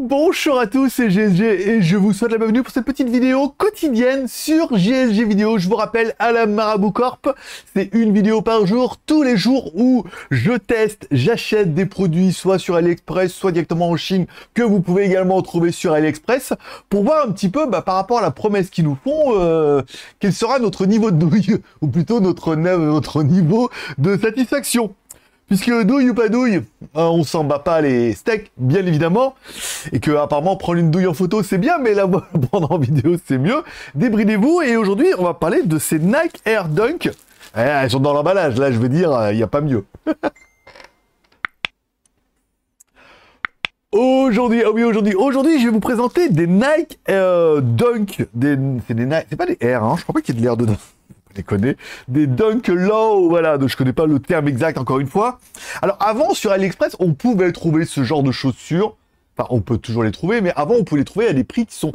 Bonjour à tous, c'est GSG et je vous souhaite la bienvenue pour cette petite vidéo quotidienne sur GSG Vidéo. Je vous rappelle, à la Marabout Corp, c'est une vidéo par jour, tous les jours où je teste, j'achète des produits soit sur AliExpress, soit directement en Chine, que vous pouvez également trouver sur AliExpress, pour voir un petit peu bah, par rapport à la promesse qu'ils nous font, euh, quel sera notre niveau de douille, ou plutôt notre, notre niveau de satisfaction. Puisque douille ou pas douille, hein, on s'en bat pas les steaks, bien évidemment. Et que apparemment prendre une douille en photo c'est bien, mais la prendre en vidéo c'est mieux. Débridez-vous et aujourd'hui on va parler de ces Nike Air Dunk. Eh, elles sont dans l'emballage, là je veux dire, il euh, n'y a pas mieux. Aujourd'hui, ah oui, aujourd'hui, aujourd'hui, je vais vous présenter des Nike Air Dunk. Des, c'est pas des Air, hein, je crois pas qu'il y ait de l'air dedans connaît des Dunk Low, voilà, donc je connais pas le terme exact encore une fois. Alors avant, sur AliExpress, on pouvait trouver ce genre de chaussures, on peut toujours les trouver, mais avant on pouvait les trouver à des prix qui sont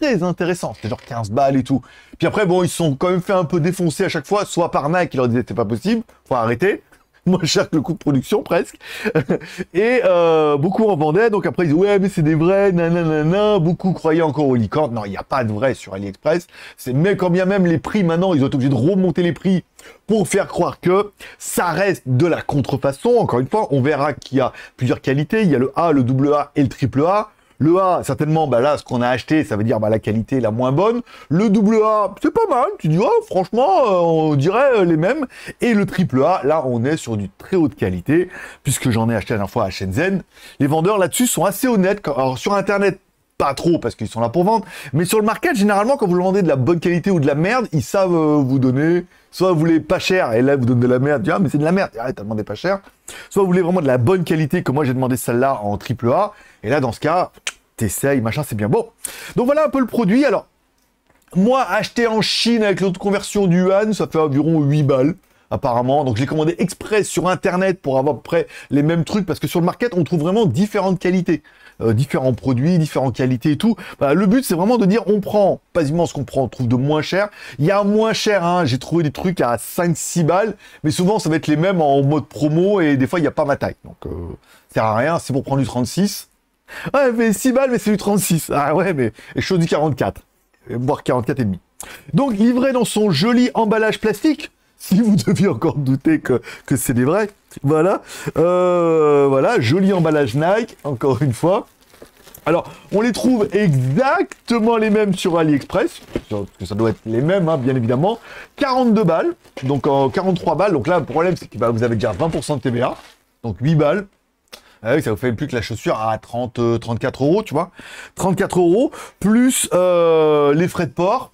très intéressants, c'était genre 15 balles et tout. Puis après, bon, ils sont quand même fait un peu défoncer à chaque fois, soit par Nike, qui leur disait c'était pas possible, faut arrêter, moins cher que le coût de production presque. Et euh, beaucoup en vendaient, donc après ils disaient ouais mais c'est des vrais, nanana, beaucoup croyaient encore aux licornes. Non, il n'y a pas de vrai sur AliExpress. C'est mais quand bien même les prix maintenant, ils été obligés de remonter les prix pour faire croire que ça reste de la contrefaçon. Encore une fois, on verra qu'il y a plusieurs qualités. Il y a le A, le double A et le triple A. Le A, certainement, bah là, ce qu'on a acheté, ça veut dire bah, la qualité la moins bonne. Le double A, c'est pas mal. Tu dis, oh, franchement, euh, on dirait euh, les mêmes. Et le triple A, là, on est sur du très haute qualité, puisque j'en ai acheté la dernière fois à Shenzhen. Les vendeurs là-dessus sont assez honnêtes. Alors, sur Internet, pas trop parce qu'ils sont là pour vendre. Mais sur le market, généralement, quand vous demandez de la bonne qualité ou de la merde, ils savent euh, vous donner. Soit vous voulez pas cher, et là vous donnez de la merde, ah, mais c'est de la merde, arrête à demander pas cher. Soit vous voulez vraiment de la bonne qualité, comme moi j'ai demandé celle-là en triple A, et là dans ce cas, t'essayes, machin, c'est bien. Bon, donc voilà un peu le produit. Alors, moi, acheté en Chine avec conversion du yuan, ça fait environ 8 balles apparemment. Donc je l'ai commandé exprès sur internet pour avoir près les mêmes trucs parce que sur le market on trouve vraiment différentes qualités, euh, différents produits, différentes qualités et tout. Bah, le but c'est vraiment de dire on prend quasiment ce qu'on prend, on trouve de moins cher. Il y a moins cher, hein. j'ai trouvé des trucs à 5-6 balles, mais souvent ça va être les mêmes en mode promo et des fois il n'y a pas ma taille. Donc euh, ça sert à rien, c'est pour prendre du 36. Ouais ah, mais 6 balles mais c'est du 36. Ah ouais mais je choisis du 44, voire 44,5 et Donc livré dans son joli emballage plastique, si vous deviez encore douter que, que c'est des vrais. Voilà. Euh, voilà, joli emballage Nike, encore une fois. Alors, on les trouve exactement les mêmes sur AliExpress, parce que ça doit être les mêmes, hein, bien évidemment. 42 balles, donc en 43 balles. Donc là, le problème, c'est que bah, vous avez déjà 20% de TVA, donc 8 balles. Ah ça vous fait plus que la chaussure à 30, 34 euh, euros, tu vois. 34 euros, plus euh, les frais de port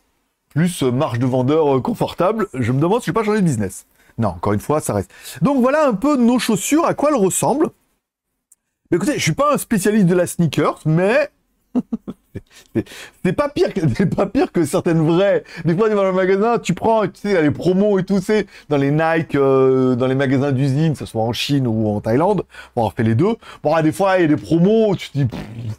plus euh, marge de vendeur euh, confortable, je me demande si je vais pas changer de business. Non, encore une fois, ça reste. Donc voilà un peu nos chaussures, à quoi elles ressemblent. écoutez, je suis pas un spécialiste de la sneakers, mais c'est pas pire que c'est pas pire que certaines vraies. Des fois, tu dans le magasin, tu prends, tu sais, les promos et tout, c'est dans les Nike, euh, dans les magasins d'usine, que ce soit en Chine ou en Thaïlande. Bon, on fait les deux. Bon, ah, des fois, il y a des promos, tu dis,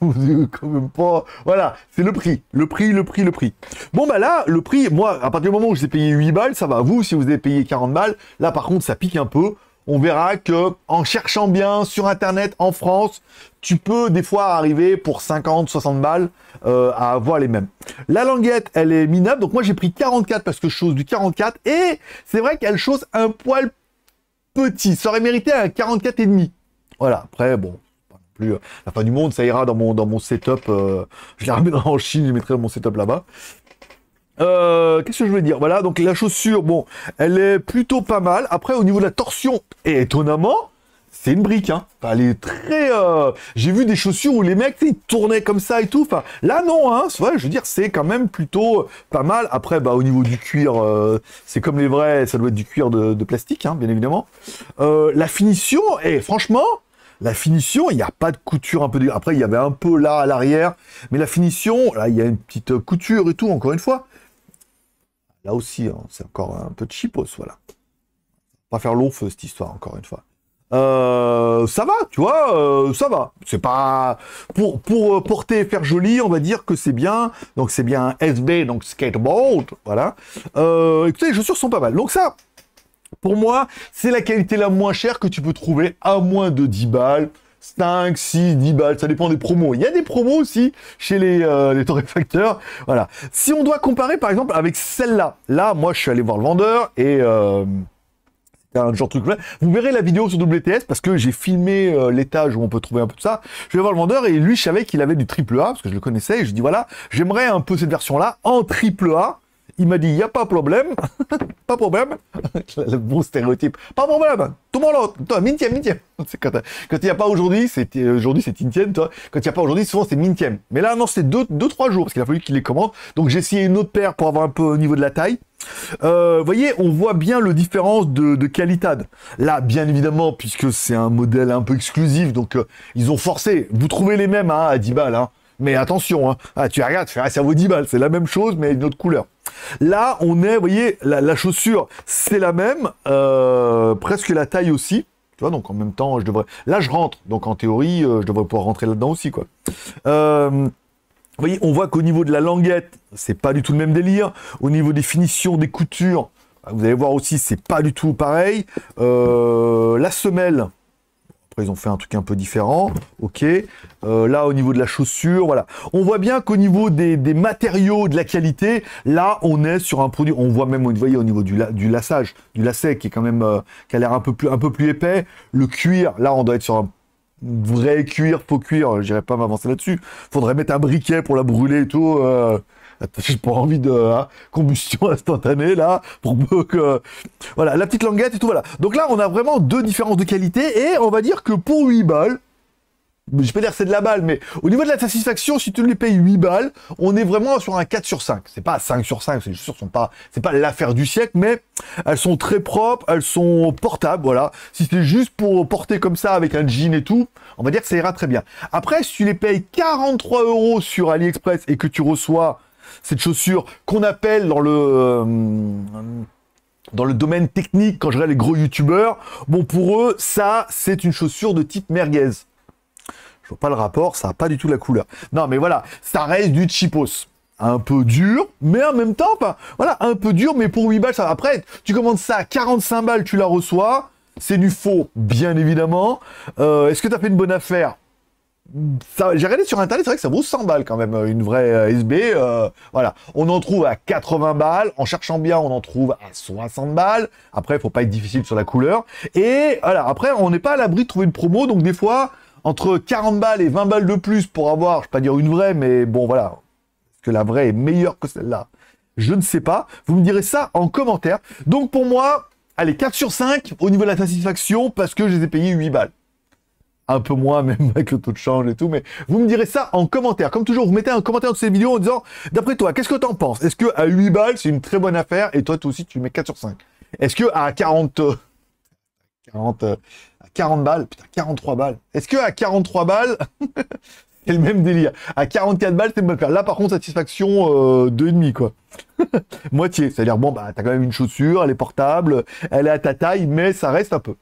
Voilà, c'est le prix, le prix, le prix, le prix. Bon, bah là, le prix, moi, à partir du moment où j'ai payé 8 balles, ça va. Vous, si vous avez payé 40 balles, là, par contre, ça pique un peu on verra que en cherchant bien sur internet en France, tu peux des fois arriver pour 50, 60 balles euh, à avoir les mêmes. La languette, elle est minable, donc moi j'ai pris 44 parce que je chose du 44 et c'est vrai qu'elle chose un poil petit. Ça aurait mérité un 44 et demi. Voilà. Après bon, plus euh, la fin du monde, ça ira dans mon dans mon setup. je euh, la ramené en Chine, je mettrai mon setup là-bas. Euh, qu'est-ce que je veux dire Voilà, donc la chaussure, bon, elle est plutôt pas mal. Après, au niveau de la torsion, et étonnamment, c'est une brique, hein. Enfin, elle est très... Euh, j'ai vu des chaussures où les mecs, ils tournaient comme ça et tout. Enfin, là, non, hein. Vrai, je veux dire, c'est quand même plutôt euh, pas mal. Après, bah, au niveau du cuir, c'est comme les vrais, ça doit être du cuir de, plastique, hein, bien évidemment. la finition, et franchement, la finition, il n'y a pas de couture un peu... De... Après, il y avait un peu là, à l'arrière. Mais la finition, là, il y a une petite couture et tout, encore une fois. Là aussi, hein, c'est encore un peu de chipos, voilà. Pas faire long cette histoire, encore une fois. Euh, ça va, tu vois, euh, ça va. C'est pas pour pour euh, porter et faire joli, on va dire que c'est bien. Donc c'est bien SB, donc skateboard, voilà. Euh, écoutez, les chaussures sont pas mal. Donc ça, pour moi, c'est la qualité la moins chère que tu peux trouver à moins de 10 balles. 5, 6, 10 balles, ça dépend des promos. Il y a des promos aussi chez les, euh, les torréfacteurs. Voilà. Si on doit comparer par exemple avec celle-là, là moi je suis allé voir le vendeur et... Euh, un genre de truc Vous verrez la vidéo sur WTS parce que j'ai filmé euh, l'étage où on peut trouver un peu de ça. Je vais voir le vendeur et lui, je savais qu'il avait du triple A parce que je le connaissais. Et je dis voilà, j'aimerais un peu cette version là en triple A. Il m'a dit, il n'y a pas de problème. pas de problème. le bon stéréotype. Pas de problème. Tout mon monde Toi, mintième, mintième. Quand il n'y a pas aujourd'hui, c'est euh, aujourd'hui c'est Tintienne, toi. Quand il n'y a pas aujourd'hui, souvent c'est mintième. Mais là, non, c'est 2 deux, jours parce qu'il a fallu qu'il les commande. Donc j'ai essayé une autre paire pour avoir un peu au niveau de la taille. Vous euh, voyez, on voit bien le différence de, qualité. Là, bien évidemment, puisque c'est un modèle un peu exclusif, donc euh, ils ont forcé. Vous trouvez les mêmes hein, à 10 balles. Hein. Mais attention, hein. Ah, tu regardes, ah, ça vaut 10 balles, c'est la même chose, mais une autre couleur. Là, on est, vous voyez, la, chaussure, c'est la même, euh, presque la taille aussi. Tu vois, donc en même temps, je devrais... Là, je rentre, donc en théorie, euh, je devrais pouvoir rentrer là-dedans aussi, quoi. Euh, vous voyez, on voit qu'au niveau de la languette, c'est pas du tout le même délire. Au niveau des finitions, des coutures, bah, vous allez voir aussi, c'est pas du tout pareil. la semelle, ils ont fait un truc un peu différent. OK. Euh, là, au niveau de la chaussure, voilà. On voit bien qu'au niveau des, matériaux, de la qualité, là, on est sur un produit. On voit même, vous voyez, au niveau du, du laçage, du lacet, qui est quand même, euh, qui a l'air un peu plus, un peu plus épais. Le cuir, là, on doit être sur un vrai cuir, faux cuir. Euh, j'irai pas m'avancer là-dessus. Faudrait mettre un briquet pour la brûler et tout j'ai pas envie de hein, combustion instantanée là, pour que... Voilà, la petite languette et tout, voilà. Donc là, on a vraiment deux différences de qualité, et on va dire que pour 8 balles, je peux dire c'est de la balle, mais au niveau de la satisfaction, si tu les payes 8 balles, on est vraiment sur un 4 sur 5. C'est pas 5 sur 5, c'est sûr, sont pas, c'est pas l'affaire du siècle, mais elles sont très propres, elles sont portables, voilà. Si c'est juste pour porter comme ça avec un jean et tout, on va dire que ça ira très bien. Après, si tu les payes 43 euros sur AliExpress et que tu reçois cette chaussure qu'on appelle dans le euh, dans le domaine technique, quand je regarde les gros youtubeurs, bon pour eux, ça c'est une chaussure de type merguez. Je vois pas le rapport, ça a pas du tout la couleur. Non mais voilà, ça reste du chipos. Un peu dur, mais en même temps, pas voilà, un peu dur, mais pour 8 balles, ça va. Après, tu commandes ça à 45 balles, tu la reçois. C'est du faux, bien évidemment. Euh, est-ce que tu as fait une bonne affaire j'ai regardé sur internet, c'est vrai que ça vaut 100 balles quand même, euh, une vraie euh, SB. Euh, voilà, on en trouve à 80 balles. En cherchant bien, on en trouve à 60 balles. Après, il faut pas être difficile sur la couleur. Et voilà, après, on n'est pas à l'abri de trouver une promo, donc des fois, entre 40 balles et 20 balles de plus pour avoir, je vais pas dire une vraie, mais bon, voilà, est-ce que la vraie est meilleure que celle-là. Je ne sais pas. Vous me direz ça en commentaire. Donc pour moi, allez, 4 sur 5 au niveau de la satisfaction parce que je les ai payés 8 balles un peu moins, même avec le taux de change et tout, mais vous me direz ça en commentaire. Comme toujours, vous mettez un commentaire de ces vidéos en disant, d'après toi, qu'est-ce que t'en penses Est-ce que à 8 balles, c'est une très bonne affaire et toi, toi aussi, tu mets 4 sur 5 Est-ce que à 40... 40... 40 balles, putain, 43 balles. Est-ce que à 43 balles, c'est le même délire À 44 balles, c'est une bonne affaire. Là, par contre, satisfaction 2,5, euh, quoi. Moitié, c'est-à-dire, bon, bah, t'as quand même une chaussure, elle est portable, elle est à ta taille, mais ça reste un peu.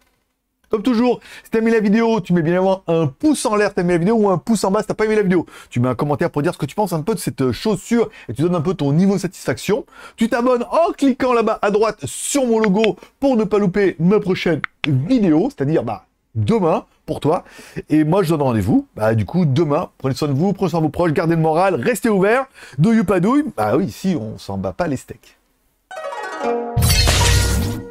Comme toujours, si t'as aimé la vidéo, tu mets bien avant un pouce en l'air, t'as aimé la vidéo, ou un pouce en bas si t'as pas aimé la vidéo. Tu mets un commentaire pour dire ce que tu penses un peu de cette euh, chaussure et tu donnes un peu ton niveau de satisfaction. Tu t'abonnes en cliquant là-bas à droite sur mon logo pour ne pas louper ma prochaine vidéo, c'est-à-dire bah, demain pour toi. Et moi, je donne rendez-vous. Bah, du coup, demain, prenez soin de vous, prenez soin de vos proches, gardez le moral, restez ouverts. Douille ou pas bah oui, ici, on s'en bat pas les steaks.